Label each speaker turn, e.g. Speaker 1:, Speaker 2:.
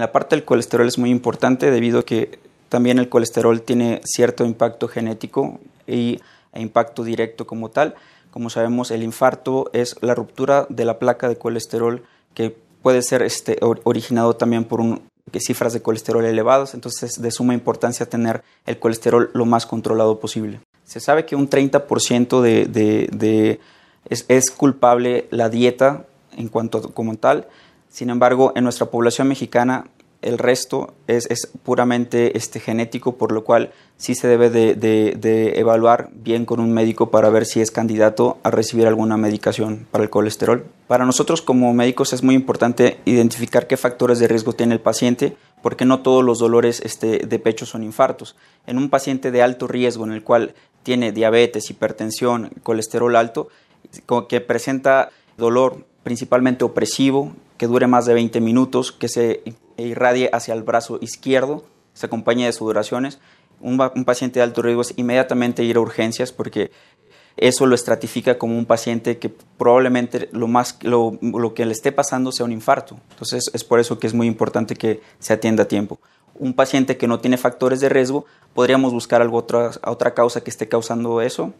Speaker 1: la parte del colesterol es muy importante debido a que también el colesterol tiene cierto impacto genético y, e impacto directo como tal. Como sabemos, el infarto es la ruptura de la placa de colesterol que puede ser este, originado también por cifras de colesterol elevadas, entonces es de suma importancia tener el colesterol lo más controlado posible. Se sabe que un 30% de, es, es, culpable la dieta en cuanto a, como tal, sin embargo, en nuestra población mexicana el resto es, puramente este, genético, por lo cual sí se debe de, evaluar bien con un médico para ver si es candidato a recibir alguna medicación para el colesterol. Para nosotros como médicos es muy importante identificar qué factores de riesgo tiene el paciente, porque no todos los dolores este, de pecho son infartos. En un paciente de alto riesgo, en el cual tiene diabetes, hipertensión, colesterol alto, que presenta dolor principalmente opresivo, que dure más de 20 minutos, que se irradie hacia el brazo izquierdo, se acompañe de sudoraciones. Un, un paciente de alto riesgo es inmediatamente ir a urgencias porque eso lo estratifica como un paciente que probablemente lo, más, lo, que le esté pasando sea un infarto. Entonces es por eso que es muy importante que se atienda a tiempo. Un paciente que no tiene factores de riesgo, podríamos buscar algo otra, otra causa que esté causando eso,